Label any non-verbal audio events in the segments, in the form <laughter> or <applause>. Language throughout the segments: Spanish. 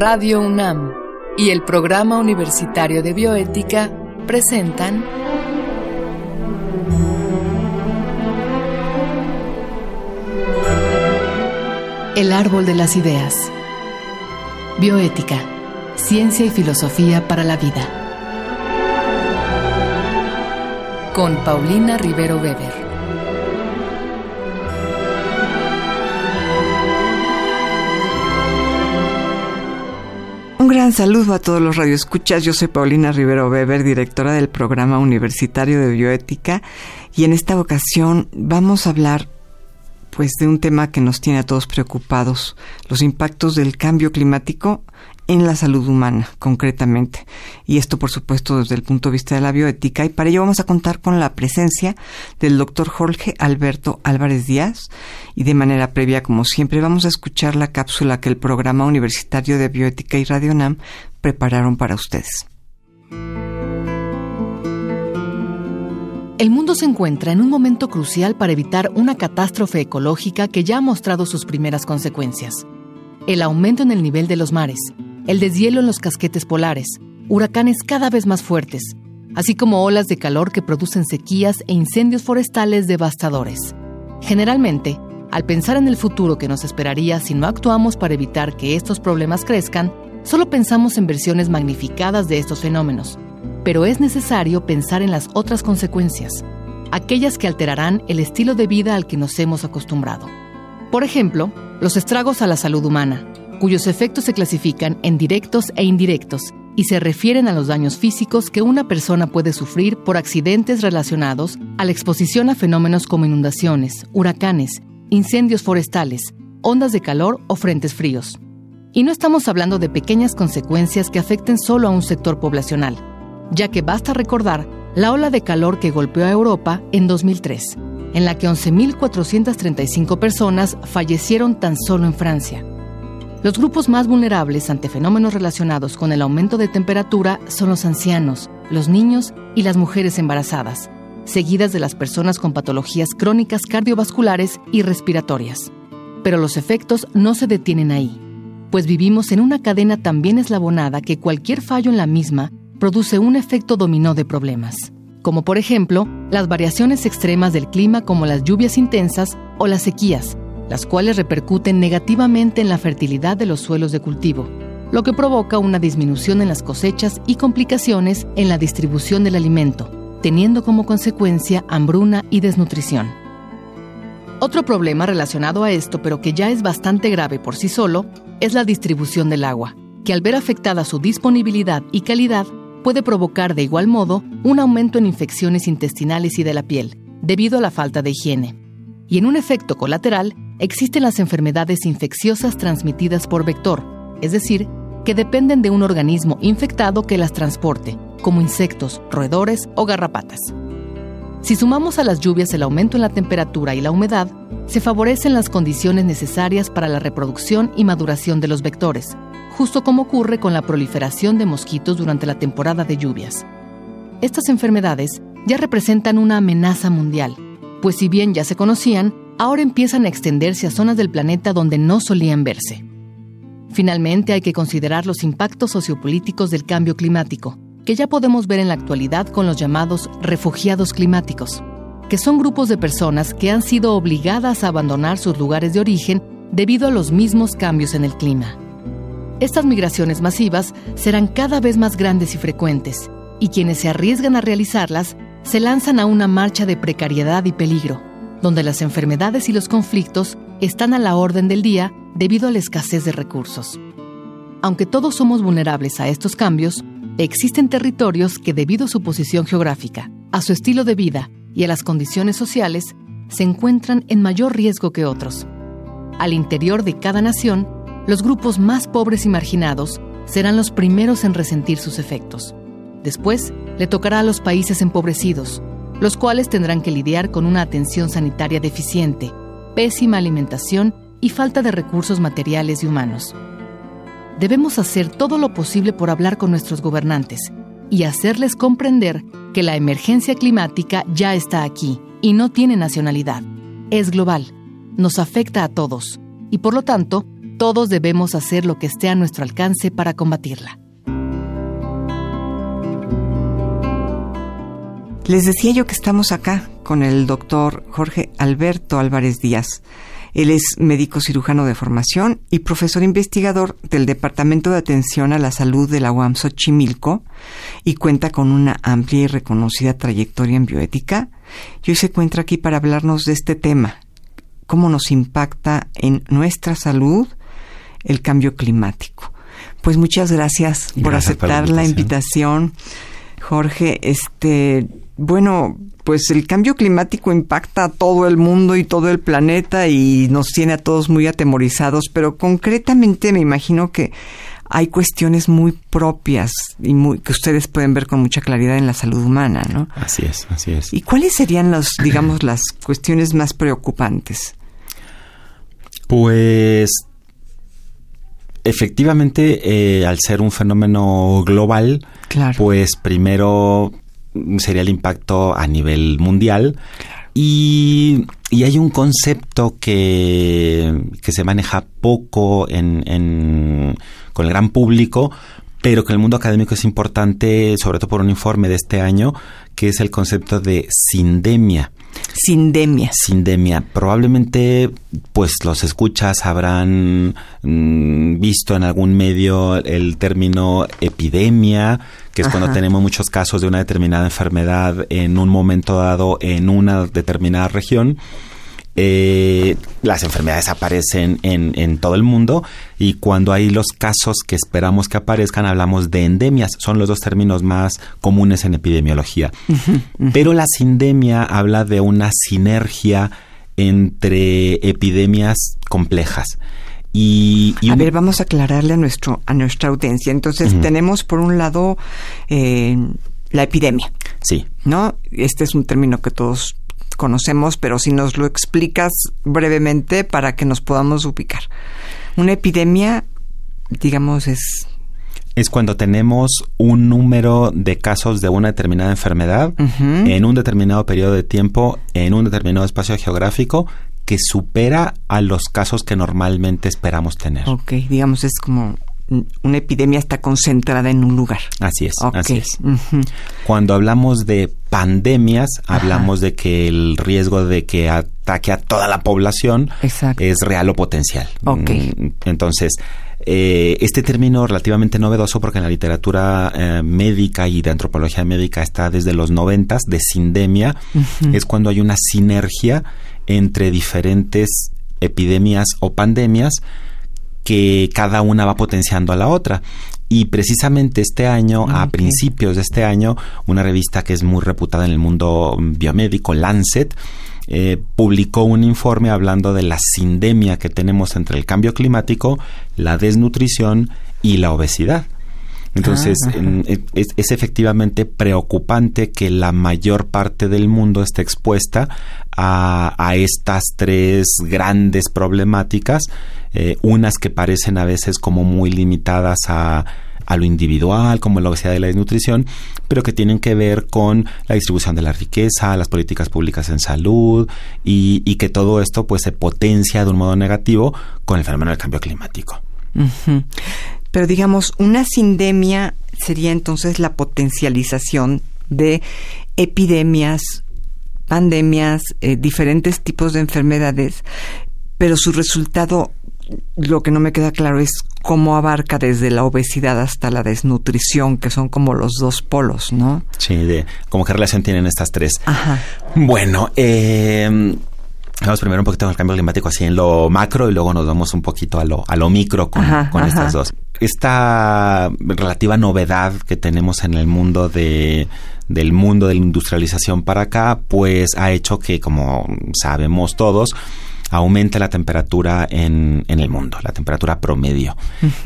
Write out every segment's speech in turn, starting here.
Radio UNAM y el Programa Universitario de Bioética presentan El Árbol de las Ideas. Bioética, Ciencia y Filosofía para la Vida. Con Paulina Rivero Weber. Un gran saludo a todos los radioescuchas. Yo soy Paulina Rivero Weber, directora del Programa Universitario de Bioética, y en esta ocasión vamos a hablar pues de un tema que nos tiene a todos preocupados, los impactos del cambio climático en la salud humana, concretamente. Y esto, por supuesto, desde el punto de vista de la bioética. Y para ello vamos a contar con la presencia del doctor Jorge Alberto Álvarez Díaz. Y de manera previa, como siempre, vamos a escuchar la cápsula que el Programa Universitario de Bioética y Radio NAM prepararon para ustedes. El mundo se encuentra en un momento crucial para evitar una catástrofe ecológica que ya ha mostrado sus primeras consecuencias. El aumento en el nivel de los mares, el deshielo en los casquetes polares, huracanes cada vez más fuertes, así como olas de calor que producen sequías e incendios forestales devastadores. Generalmente, al pensar en el futuro que nos esperaría si no actuamos para evitar que estos problemas crezcan, solo pensamos en versiones magnificadas de estos fenómenos, pero es necesario pensar en las otras consecuencias, aquellas que alterarán el estilo de vida al que nos hemos acostumbrado. Por ejemplo, los estragos a la salud humana, cuyos efectos se clasifican en directos e indirectos y se refieren a los daños físicos que una persona puede sufrir por accidentes relacionados a la exposición a fenómenos como inundaciones, huracanes, incendios forestales, ondas de calor o frentes fríos. Y no estamos hablando de pequeñas consecuencias que afecten solo a un sector poblacional, ya que basta recordar la ola de calor que golpeó a Europa en 2003, en la que 11.435 personas fallecieron tan solo en Francia. Los grupos más vulnerables ante fenómenos relacionados con el aumento de temperatura son los ancianos, los niños y las mujeres embarazadas, seguidas de las personas con patologías crónicas cardiovasculares y respiratorias. Pero los efectos no se detienen ahí, pues vivimos en una cadena tan bien eslabonada que cualquier fallo en la misma produce un efecto dominó de problemas, como por ejemplo las variaciones extremas del clima como las lluvias intensas o las sequías, las cuales repercuten negativamente en la fertilidad de los suelos de cultivo, lo que provoca una disminución en las cosechas y complicaciones en la distribución del alimento, teniendo como consecuencia hambruna y desnutrición. Otro problema relacionado a esto, pero que ya es bastante grave por sí solo, es la distribución del agua, que al ver afectada su disponibilidad y calidad, puede provocar de igual modo un aumento en infecciones intestinales y de la piel, debido a la falta de higiene. Y en un efecto colateral, existen las enfermedades infecciosas transmitidas por vector, es decir, que dependen de un organismo infectado que las transporte, como insectos, roedores o garrapatas. Si sumamos a las lluvias el aumento en la temperatura y la humedad, se favorecen las condiciones necesarias para la reproducción y maduración de los vectores, justo como ocurre con la proliferación de mosquitos durante la temporada de lluvias. Estas enfermedades ya representan una amenaza mundial, pues si bien ya se conocían, ahora empiezan a extenderse a zonas del planeta donde no solían verse. Finalmente, hay que considerar los impactos sociopolíticos del cambio climático, que ya podemos ver en la actualidad con los llamados refugiados climáticos, que son grupos de personas que han sido obligadas a abandonar sus lugares de origen debido a los mismos cambios en el clima. Estas migraciones masivas serán cada vez más grandes y frecuentes, y quienes se arriesgan a realizarlas se lanzan a una marcha de precariedad y peligro, donde las enfermedades y los conflictos están a la orden del día debido a la escasez de recursos. Aunque todos somos vulnerables a estos cambios, existen territorios que debido a su posición geográfica, a su estilo de vida y a las condiciones sociales, se encuentran en mayor riesgo que otros. Al interior de cada nación, los grupos más pobres y marginados serán los primeros en resentir sus efectos. Después, le tocará a los países empobrecidos, los cuales tendrán que lidiar con una atención sanitaria deficiente, pésima alimentación y falta de recursos materiales y humanos. Debemos hacer todo lo posible por hablar con nuestros gobernantes y hacerles comprender que la emergencia climática ya está aquí y no tiene nacionalidad. Es global, nos afecta a todos y por lo tanto, todos debemos hacer lo que esté a nuestro alcance para combatirla. Les decía yo que estamos acá con el doctor Jorge Alberto Álvarez Díaz. Él es médico cirujano de formación y profesor investigador del Departamento de Atención a la Salud de la UAM Xochimilco y cuenta con una amplia y reconocida trayectoria en bioética. Y hoy se encuentra aquí para hablarnos de este tema, cómo nos impacta en nuestra salud el cambio climático. Pues muchas gracias, por aceptar la, invitación. Jorge, este, bueno, pues el cambio climático impacta a todo el mundo y todo el planeta y nos tiene a todos muy atemorizados, pero concretamente me imagino que hay cuestiones muy propias y que ustedes pueden ver con mucha claridad en la salud humana, ¿no? Así es, así es. ¿Y cuáles serían los, digamos, las cuestiones más preocupantes? Pues efectivamente, eh, al ser un fenómeno global, pues primero sería el impacto a nivel mundial. Y, hay un concepto que, se maneja poco con el gran público, pero que en el mundo académico es importante, sobre todo por un informe de este año, que es el concepto de sindemia. Sindemia. Sindemia. Probablemente, pues los escuchas habrán mm, visto en algún medio el término epidemia, que es cuando tenemos muchos casos de una determinada enfermedad en un momento dado en una determinada región. Eh, las enfermedades aparecen en, todo el mundo y cuando hay los casos que esperamos que aparezcan hablamos de endemias, son los dos términos más comunes en epidemiología. Pero la sindemia habla de una sinergia entre epidemias complejas. Y, a ver, vamos a aclararle a nuestro a nuestra audiencia. Entonces tenemos por un lado eh, la epidemia. Sí. ¿No? Este es un término que todos conocemos, pero si nos lo explicas brevemente para que nos podamos ubicar. Una epidemia, digamos, es... Es cuando tenemos un número de casos de una determinada enfermedad en un determinado periodo de tiempo, en un determinado espacio geográfico, que supera a los casos que normalmente esperamos tener. Ok, digamos, es como una epidemia está concentrada en un lugar. Así es, así es. Cuando hablamos de pandemias, hablamos de que el riesgo de que ataque a toda la población es real o potencial. Mm, entonces, eh, este término relativamente novedoso porque en la literatura eh, médica y de antropología médica está desde los noventas, de sindemia, es cuando hay una sinergia entre diferentes epidemias o pandemias que cada una va potenciando a la otra. Y precisamente este año, ah, a principios de este año, una revista que es muy reputada en el mundo biomédico, Lancet, eh, publicó un informe hablando de la sindemia que tenemos entre el cambio climático, la desnutrición y la obesidad. Entonces, ah, e, es, efectivamente preocupante que la mayor parte del mundo esté expuesta a estas tres grandes problemáticas eh, unas que parecen a veces como muy limitadas a, lo individual, como la obesidad y la desnutrición, pero que tienen que ver con la distribución de la riqueza, las políticas públicas en salud y, que todo esto pues se potencia de un modo negativo con el fenómeno del cambio climático. Pero digamos, una sindemia sería entonces la potencialización de epidemias, pandemias, eh, diferentes tipos de enfermedades, pero su resultado lo que no me queda claro es cómo abarca desde la obesidad hasta la desnutrición, que son como los dos polos, ¿no? Sí, de, como qué relación tienen estas tres. Ajá. Bueno, eh, Vamos primero un poquito con el cambio climático así en lo macro y luego nos vamos un poquito a lo, a lo micro con, estas dos. Esta relativa novedad que tenemos en el mundo de, del mundo de la industrialización para acá, pues ha hecho que, como sabemos todos, aumenta la temperatura en, el mundo, la temperatura promedio.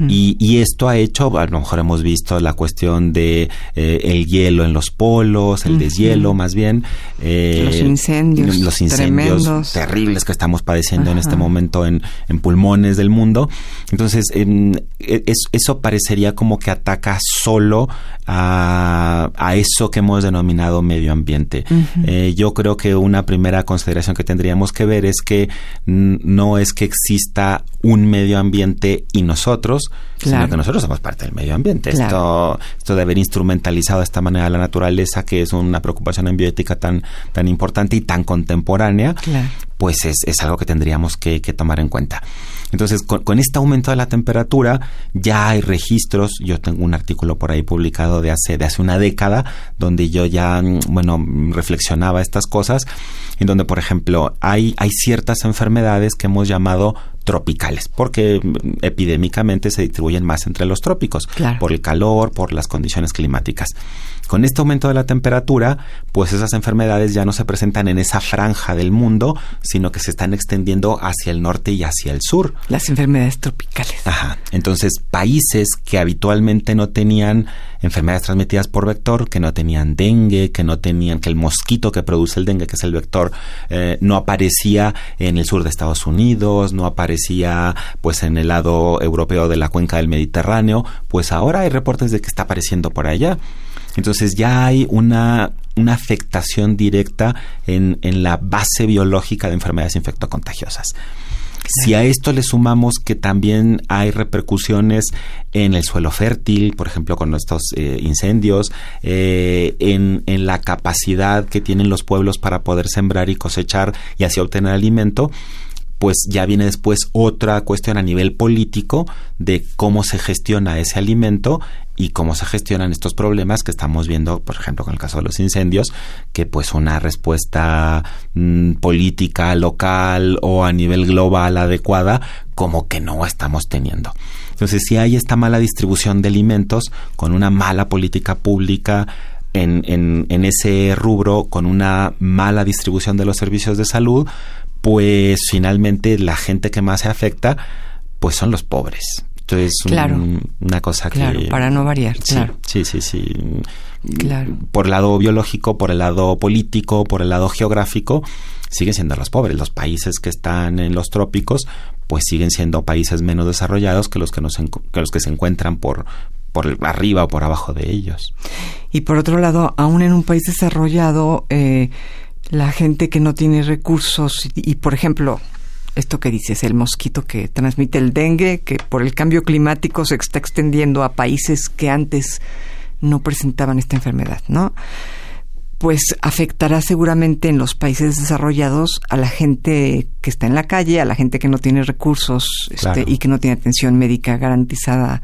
y, y, esto ha hecho, a lo mejor hemos visto la cuestión de eh, el hielo en los polos, el deshielo más bien. Eh, los incendios. Los incendios terribles que estamos padeciendo en este momento en, pulmones del mundo. Entonces, e, eso parecería como que ataca solo a, eso que hemos denominado medio ambiente. Eh, yo creo que una primera consideración que tendríamos que ver es que no es que exista un medio ambiente y nosotros, sino que nosotros somos parte del medio ambiente. Esto, esto de haber instrumentalizado de esta manera la naturaleza, que es una preocupación en tan, tan importante y tan contemporánea, pues es, es, algo que tendríamos que tomar en cuenta. Entonces, con, este aumento de la temperatura ya hay registros. Yo tengo un artículo por ahí publicado de hace, de hace una década donde yo ya, mm, bueno, reflexionaba estas cosas, en donde, por ejemplo, hay, hay ciertas enfermedades que hemos llamado tropicales, porque mm, epidémicamente se distribuyen más entre los trópicos, por el calor, por las condiciones climáticas. Con este aumento de la temperatura, pues esas enfermedades ya no se presentan en esa franja del mundo, sino que se están extendiendo hacia el norte y hacia el sur. Las enfermedades tropicales. Ajá. Entonces, países que habitualmente no tenían enfermedades transmitidas por vector, que no tenían dengue, que no tenían, que el mosquito que produce el dengue, que es el vector, eh, no aparecía en el sur de Estados Unidos, no aparecía pues en el lado europeo de la cuenca del Mediterráneo, pues ahora hay reportes de que está apareciendo por allá. Entonces ya hay una, una afectación directa en, en, la base biológica de enfermedades infectocontagiosas. Si a esto le sumamos que también hay repercusiones en el suelo fértil, por ejemplo, con estos eh, incendios, eh, en, la capacidad que tienen los pueblos para poder sembrar y cosechar y así obtener alimento, pues ya viene después otra cuestión a nivel político de cómo se gestiona ese alimento y cómo se gestionan estos problemas que estamos viendo, por ejemplo, con el caso de los incendios, que pues una respuesta mm, política local o a nivel global adecuada como que no estamos teniendo. Entonces, si hay esta mala distribución de alimentos con una mala política pública, en, ese rubro con una mala distribución de los servicios de salud, pues finalmente la gente que más se afecta, pues son los pobres. Entonces, claro, una cosa que... Claro, para no variar, sí, Sí, sí, Claro. Por el lado biológico, por el lado político, por el lado geográfico, siguen siendo los pobres. Los países que están en los trópicos, pues siguen siendo países menos desarrollados que los que, los que se encuentran por, por arriba o por abajo de ellos. Y por otro lado, aún en un país desarrollado... Eh, la gente que no tiene recursos y, por ejemplo, esto que dices, el mosquito que transmite el dengue, que por el cambio climático se está extendiendo a países que antes no presentaban esta enfermedad, ¿no? Pues afectará seguramente en los países desarrollados a la gente que está en la calle, a la gente que no tiene recursos este, y que no tiene atención médica garantizada.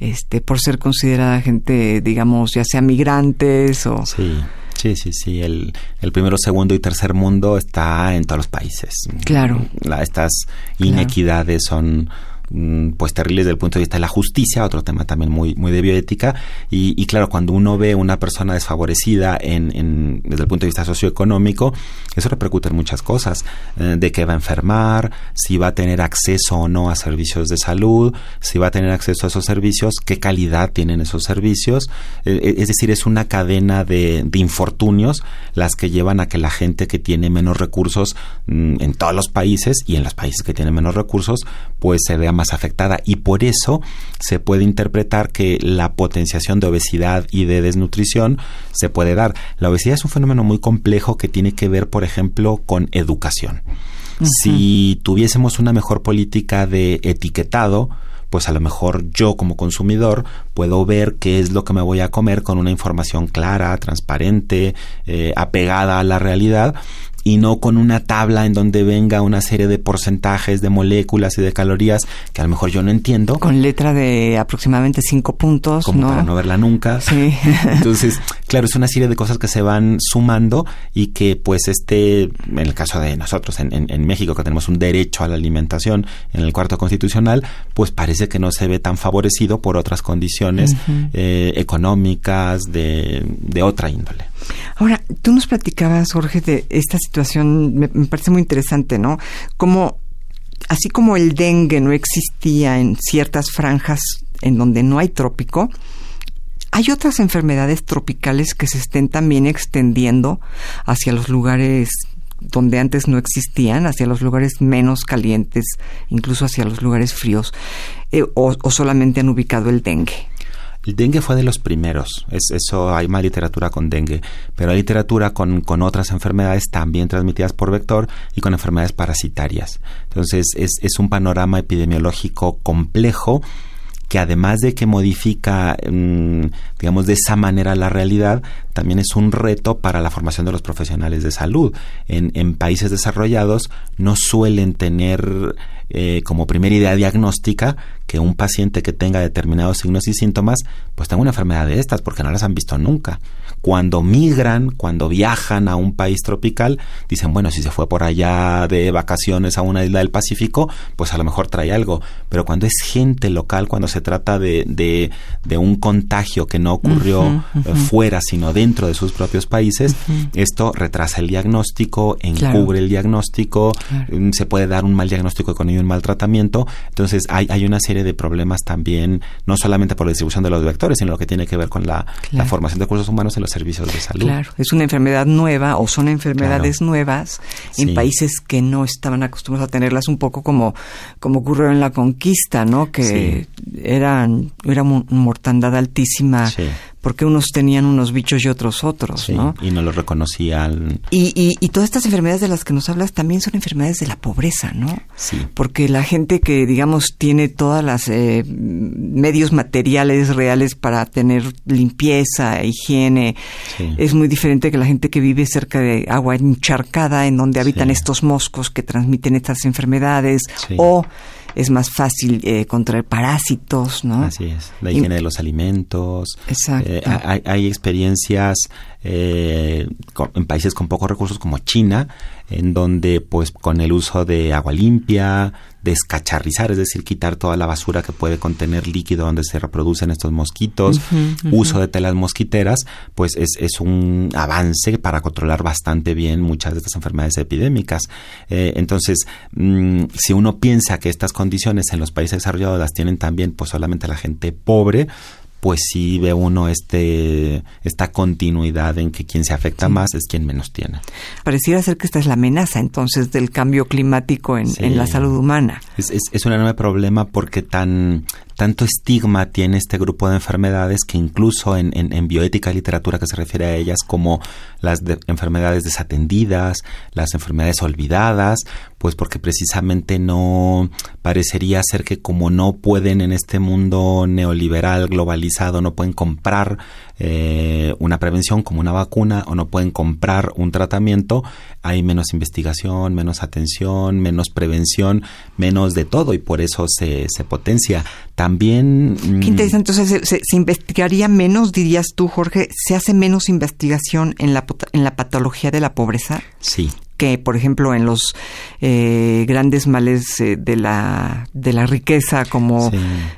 Este, por ser considerada gente, digamos, ya sea migrantes o sí Sí, sí, sí. El, el primero, segundo y tercer mundo está en todos los países. Claro. estas inequidades son Mm, pues terribles desde el punto de vista de la justicia, otro tema también muy, muy de bioética. Y, claro, cuando uno ve una persona desfavorecida en, desde el punto de vista socioeconómico, eso repercute en muchas cosas, eh, de que va a enfermar, si va a tener acceso o no a servicios de salud, si va a tener acceso a esos servicios, qué calidad tienen esos servicios. Eh, eh, es decir, es una cadena de, infortunios las que llevan a que la gente que tiene menos recursos mm, en todos los países y en los países que tienen menos recursos, pues se vea más afectada y por eso se puede interpretar que la potenciación de obesidad y de desnutrición se puede dar. La obesidad es un fenómeno muy complejo que tiene que ver, por ejemplo, con educación. Si tuviésemos una mejor política de etiquetado, pues a lo mejor yo como consumidor puedo ver qué es lo que me voy a comer con una información clara, transparente, eh, apegada a la realidad, y no con una tabla en donde venga una serie de porcentajes de moléculas y de calorías que a lo mejor yo no entiendo. Con letra de aproximadamente cinco puntos. Como ¿no? para no verla nunca. Sí. <laughs> Entonces, <laughs> claro, es una serie de cosas que se van sumando y que pues este, en el caso de nosotros en, México, que tenemos un derecho a la alimentación en el cuarto constitucional, pues parece que no se ve tan favorecido por otras condiciones eh, económicas de, de otra índole. Ahora, tú nos platicabas, Jorge, de esta situación, me, parece muy interesante, ¿no? Como, así como el dengue no existía en ciertas franjas en donde no hay trópico, hay otras enfermedades tropicales que se estén también extendiendo hacia los lugares donde antes no existían, hacia los lugares menos calientes, incluso hacia los lugares fríos, eh, o, o solamente han ubicado el dengue. El dengue fue de los primeros, es, eso hay más literatura con dengue, pero hay literatura con, con, otras enfermedades también transmitidas por vector y con enfermedades parasitarias. Entonces es, es un panorama epidemiológico complejo que además de que modifica, mm, digamos, de esa manera la realidad, también es un reto para la formación de los profesionales de salud. En, países desarrollados no suelen tener eh, como primera idea diagnóstica que un paciente que tenga determinados signos y síntomas, pues tenga una enfermedad de estas, porque no las han visto nunca cuando migran, cuando viajan a un país tropical, dicen, bueno, si se fue por allá de vacaciones a una isla del Pacífico, pues a lo mejor trae algo. Pero cuando es gente local, cuando se trata de, de, un contagio que no ocurrió eh, fuera, sino dentro de sus propios países, esto retrasa el diagnóstico, encubre el diagnóstico, mm, se puede dar un mal diagnóstico y con ello, un mal tratamiento. Entonces hay, hay una serie de problemas también, no solamente por la distribución de los vectores, sino lo que tiene que ver con la, la formación de recursos humanos en los servicios de salud. Claro, es una enfermedad nueva o son enfermedades nuevas en países que no estaban acostumbrados a tenerlas, un poco como, como ocurrió en la conquista, ¿no? Que eran, era mortandad altísima porque unos tenían unos bichos y otros otros, ¿no? Y no los reconocían. Y, y, todas estas enfermedades de las que nos hablas también son enfermedades de la pobreza, ¿no? Sí. Porque la gente que, digamos, tiene todas las eh, medios materiales reales para tener limpieza, higiene, es muy diferente que la gente que vive cerca de agua encharcada, en donde habitan estos moscos que transmiten estas enfermedades, o es más fácil eh, contraer parásitos, ¿no? Así es, la higiene de los alimentos. Exacto. Eh, hay, experiencias eh, en países con pocos recursos como China, en donde pues con el uso de agua limpia, descacharrizar, es decir, quitar toda la basura que puede contener líquido donde se reproducen estos mosquitos, uso de telas mosquiteras, pues es, un avance para controlar bastante bien muchas de estas enfermedades epidémicas. Eh, entonces, mm, si uno piensa que estas condiciones en los países desarrollados las tienen también pues solamente la gente pobre, pues sí ve uno este esta continuidad en que quien se afecta más es quien menos tiene. Pareciera ser que esta es la amenaza entonces del cambio climático en, la salud humana. Es, es, un enorme problema porque tan tanto estigma tiene este grupo de enfermedades que incluso en, bioética y literatura que se refiere a ellas como las enfermedades desatendidas, las enfermedades olvidadas, pues porque precisamente no parecería ser que como no pueden en este mundo neoliberal globalizado no pueden comprar eh, una prevención como una vacuna o no pueden comprar un tratamiento, hay menos investigación, menos atención, menos prevención, menos de todo y por eso se, se potencia. También... Mm, Qué interesante, entonces se, se, investigaría menos, dirías tú, Jorge, se hace menos investigación en la, en la patología de la pobreza. Sí que, por ejemplo, en los eh, grandes males eh, de, la, de la riqueza, como...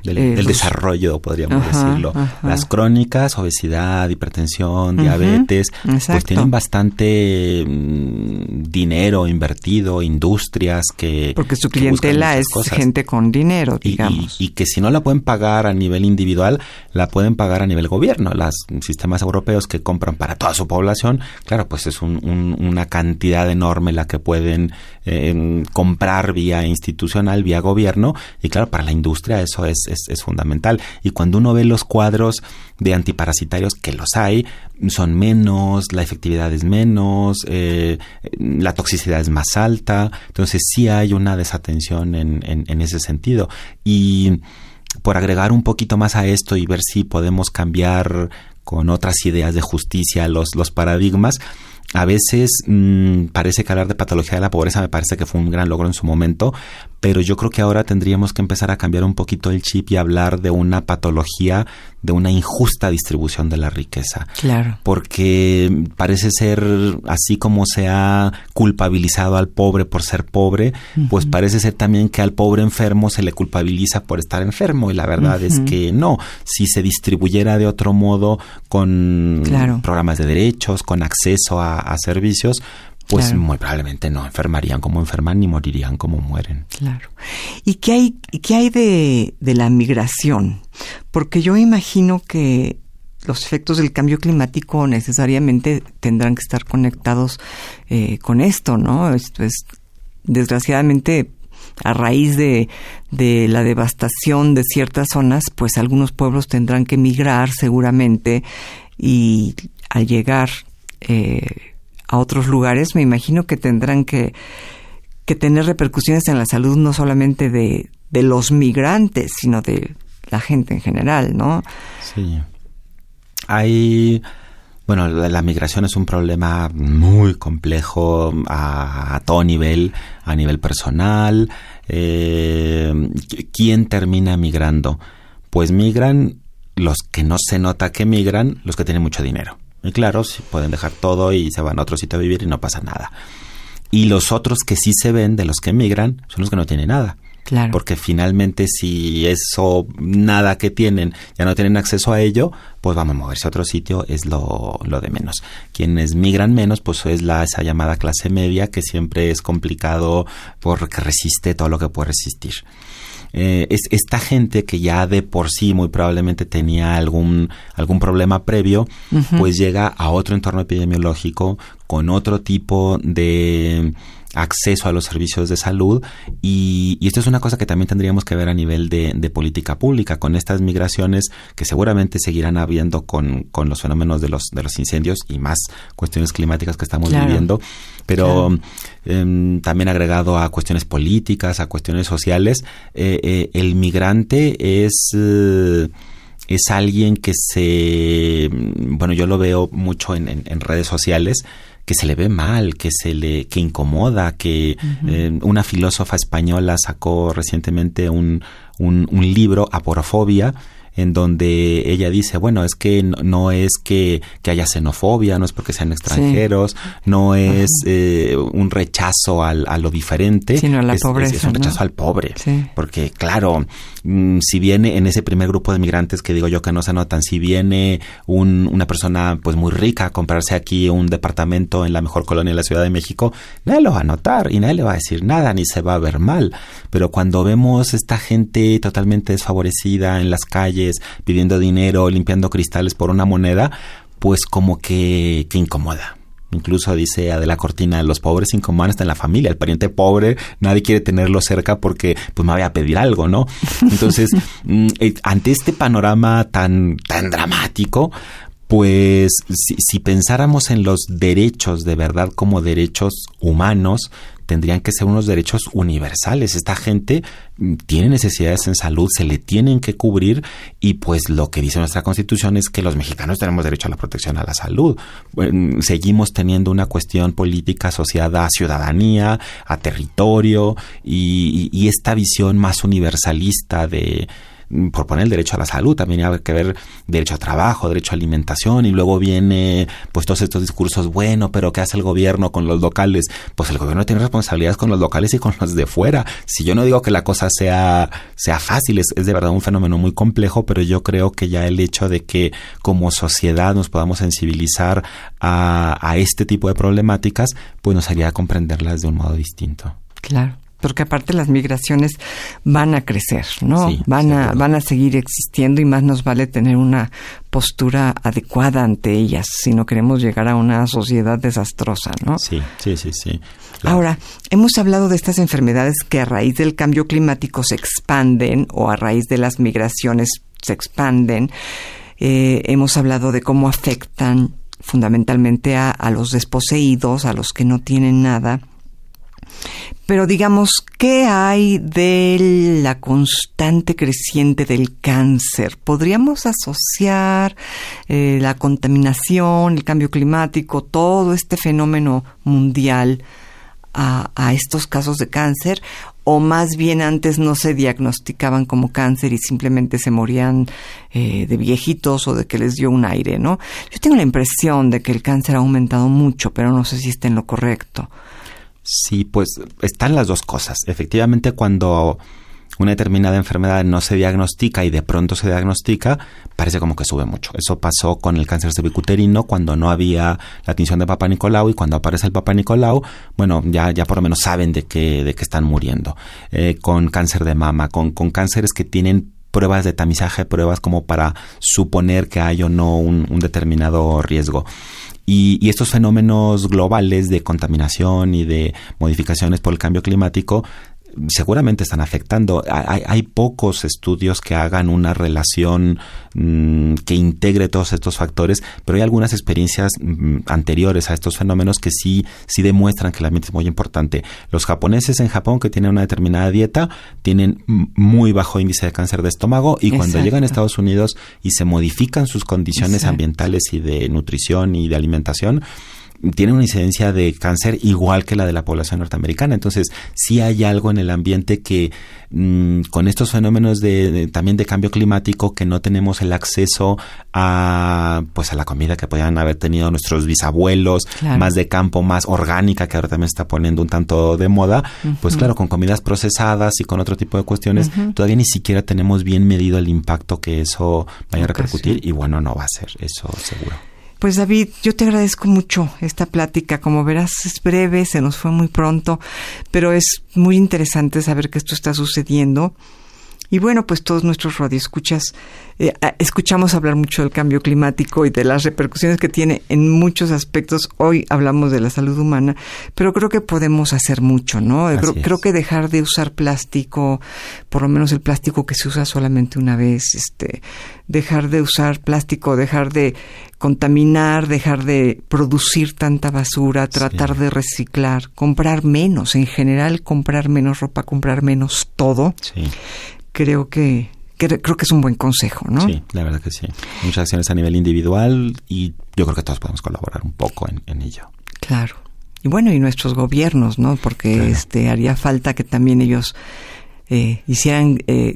del, desarrollo, podríamos decirlo. Las crónicas, obesidad hipertensión, diabetes, pues tienen bastante mm, dinero invertido, industrias que... Porque su clientela es gente con dinero, digamos. Y, que si no la pueden pagar a nivel individual, la pueden pagar a nivel gobierno. Los sistemas europeos que compran para toda su población, claro, pues es una cantidad enorme la que pueden em, comprar vía institucional, vía gobierno, y claro, para la industria eso es, es, fundamental. Y cuando uno ve los cuadros de antiparasitarios que los hay, son menos, la efectividad es menos, eh, la toxicidad es más alta. Entonces sí hay una desatención en, ese sentido. Y por agregar un poquito más a esto y ver si podemos cambiar con otras ideas de justicia los, paradigmas, a veces mm, parece que hablar de patología de la pobreza me parece que fue un gran logro en su momento, pero yo creo que ahora tendríamos que empezar a cambiar un poquito el chip y hablar de una patología, de una injusta distribución de la riqueza. Claro. Porque parece ser, así como se ha culpabilizado al pobre por ser pobre, pues parece ser también que al pobre enfermo se le culpabiliza por estar enfermo y la verdad es que no. Si se distribuyera de otro modo con programas de derechos, con acceso a servicios, pues muy probablemente no enfermarían como enferman ni morirían como mueren. Claro. ¿Y qué hay, qué hay de, la migración? Porque yo imagino que los efectos del cambio climático necesariamente tendrán que estar conectados eh, con esto, ¿no? desgraciadamente, a raíz de, la devastación de ciertas zonas, pues algunos pueblos tendrán que migrar seguramente y al llegar eh, a otros lugares, me imagino que tendrán que, tener repercusiones en la salud no solamente de, los migrantes, sino de la gente en general, ¿no? Sí. Hay. Bueno, la migración es un problema muy complejo a, todo nivel, a nivel personal. Eh, ¿Quién termina migrando? Pues migran los que no se nota que migran, los que tienen mucho dinero claro, si pueden dejar todo y se van a otro sitio a vivir y no pasa nada. Y los otros que sí se ven, de los que emigran, son los que no tienen nada. Claro. Porque finalmente si eso nada que tienen, ya no tienen acceso a ello, pues vamos a moverse a otro sitio, es lo, lo de menos. Quienes migran menos, pues es la, esa llamada clase media que siempre es complicado porque resiste todo lo que puede resistir. Eh, es esta gente que ya de por sí muy probablemente tenía algún, algún problema previo, pues llega a otro entorno epidemiológico con otro tipo de acceso a los servicios de salud y, esto es una cosa que también tendríamos que ver a nivel de, política pública con estas migraciones que seguramente seguirán habiendo con, con, los fenómenos de los, de los incendios y más cuestiones climáticas que estamos viviendo pero em, también agregado a cuestiones políticas a cuestiones sociales eh, eh, el migrante es eh, es alguien que se, bueno, yo lo veo mucho en redes sociales, que se le ve mal, que se le que incomoda, que eh, una filósofa española sacó recientemente un, un, libro, Aporofobia, en donde ella dice, bueno, es que no, es que, haya xenofobia, no es porque sean extranjeros, no es eh, un rechazo al, a lo diferente, sino a la pobreza. un rechazo al pobre, porque claro, Mm, si viene en ese primer grupo de migrantes que digo yo que no se anotan, si viene una persona pues muy rica a comprarse aquí un departamento en la mejor colonia de la Ciudad de México, nadie lo va a notar y nadie le va a decir nada, ni se va a ver mal. Pero cuando vemos esta gente totalmente desfavorecida en las calles, pidiendo dinero, limpiando cristales por una moneda, pues como que, que incomoda. Incluso dice Adela Cortina, los pobres sin común en la familia, el pariente pobre, nadie quiere tenerlo cerca porque pues me voy a pedir algo, ¿no? <laughs> Entonces, mm, eh, ante este panorama tan, tan dramático, pues si, pensáramos en los derechos de verdad como derechos humanos, tendrían que ser unos derechos universales. Esta gente mm, tiene necesidades en salud, se le tienen que cubrir y pues lo que dice nuestra constitución es que los mexicanos tenemos derecho a la protección a la salud. seguimos teniendo una cuestión política asociada a ciudadanía, a territorio y esta visión más universalista de, por poner el derecho a la salud, también hay que ver derecho a trabajo, derecho a alimentación, y luego viene pues todos estos discursos, bueno, pero ¿qué hace el gobierno con los locales? Pues el gobierno tiene responsabilidades con los locales y con los de fuera. Si yo no digo que la cosa sea, sea fácil, es, de verdad un fenómeno muy complejo, pero yo creo que ya el hecho de que como sociedad nos podamos sensibilizar a, a este tipo de problemáticas, pues nos haría comprenderlas de un modo distinto. Claro porque aparte las migraciones van a crecer, ¿no? van a van a seguir existiendo y más nos vale tener una postura adecuada ante ellas si no queremos llegar a una sociedad desastrosa, ¿no? Sí, sí, sí, sí. Ahora, hemos hablado de estas enfermedades que a raíz del cambio climático se expanden o a raíz de las migraciones se expanden. Eh, hemos hablado de cómo afectan fundamentalmente a, a los desposeídos, a los que no tienen nada. Pero digamos, ¿qué hay de la constante creciente del cáncer? ¿Podríamos asociar eh, la contaminación, el cambio climático, todo este fenómeno mundial a, estos casos de cáncer? ¿O más bien antes no se diagnosticaban como cáncer y simplemente se morían eh, de viejitos o de que les dio un aire, ¿no? Yo tengo la impresión de que el cáncer ha aumentado mucho, pero no sé si está en lo correcto. Sí, pues están las dos cosas. Efectivamente, cuando una determinada enfermedad no se diagnostica y de pronto se diagnostica, parece como que sube mucho. Eso pasó con el cáncer cervicuterino cuando no había la atención de Papá Nicolau y cuando aparece el Papá Nicolau, bueno, ya, ya por lo menos saben de que, de que están muriendo. Eh, con cáncer de mama, con, cánceres que tienen pruebas de tamizaje, pruebas como para suponer que hay o no un, un determinado riesgo. Y, y, estos fenómenos globales de contaminación y de modificaciones por el cambio climático seguramente están afectando. Hay, pocos estudios que hagan una relación mm, que integre todos estos factores, pero hay algunas experiencias mm, anteriores a estos fenómenos que sí, sí demuestran que la mente es muy importante. Los japoneses en Japón que tienen una determinada dieta tienen muy bajo índice de cáncer de estómago y cuando llegan a Estados Unidos y se modifican sus condiciones ambientales y de nutrición y de alimentación, tiene una incidencia de cáncer igual que la de la población norteamericana. Entonces, si hay algo en el ambiente que mm, con estos fenómenos de, también de cambio climático que no tenemos el acceso a pues a la comida que podían haber tenido nuestros bisabuelos, más de campo, más orgánica que ahora también está poniendo un tanto de moda, pues claro, con comidas procesadas y con otro tipo de cuestiones, todavía ni siquiera tenemos bien medido el impacto que eso vaya a repercutir y bueno, no va a ser eso seguro. Pues David, yo te agradezco mucho esta plática. Como verás, es breve, se nos fue muy pronto, pero es muy interesante saber que esto está sucediendo y bueno, pues todos nuestros radioescuchas eh, escuchamos hablar mucho del cambio climático y de las repercusiones que tiene en muchos aspectos. Hoy hablamos de la salud humana, pero creo que podemos hacer mucho, ¿no? Eh, creo, creo, que dejar de usar plástico, por lo menos el plástico que se usa solamente una vez, este, dejar de usar plástico, dejar de contaminar, dejar de producir tanta basura, tratar de reciclar, comprar menos, en general comprar menos ropa, comprar menos todo. Sí creo que, creo que es un buen consejo, ¿no? Sí, la verdad que sí. Muchas acciones a nivel individual y yo creo que todos podemos colaborar un poco en, ello. Claro. Y bueno, y nuestros gobiernos, ¿no? Porque este haría falta que también ellos eh, hicieran eh,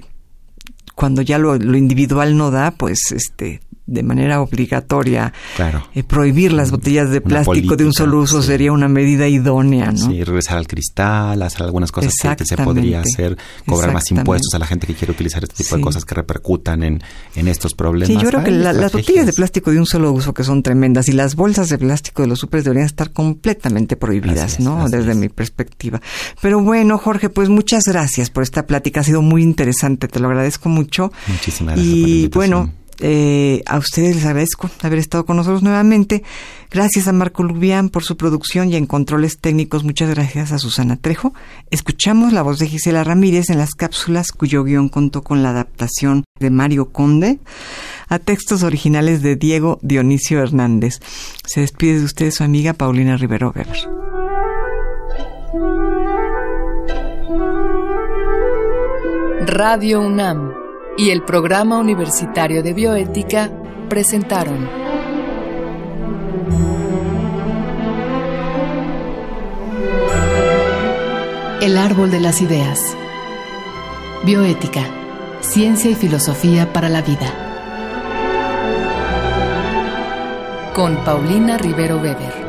cuando ya lo, lo, individual no da, pues este de manera obligatoria claro. Eh, prohibir las botellas de plástico de un solo uso sería una medida idónea, ¿no? Sí, regresar al cristal, hacer algunas cosas que, se podría hacer, cobrar más impuestos a la gente que quiere utilizar este tipo de cosas que repercutan en, estos problemas. Sí, yo creo que las botellas de plástico de un solo uso que son tremendas y las bolsas de plástico de los súper deberían estar completamente prohibidas, ¿no? Desde mi perspectiva. Pero bueno, Jorge, pues muchas gracias por esta plática, ha sido muy interesante, te lo agradezco mucho. Muchísimas gracias. Y bueno, eh, a ustedes les agradezco haber estado con nosotros nuevamente. Gracias a Marco Lubián por su producción y en controles técnicos. Muchas gracias a Susana Trejo. Escuchamos la voz de Gisela Ramírez en las cápsulas cuyo guión contó con la adaptación de Mario Conde a textos originales de Diego Dionisio Hernández. Se despide de ustedes su amiga Paulina Rivero Weber. Radio UNAM y el Programa Universitario de Bioética presentaron El Árbol de las Ideas. Bioética, Ciencia y Filosofía para la Vida. Con Paulina Rivero Weber.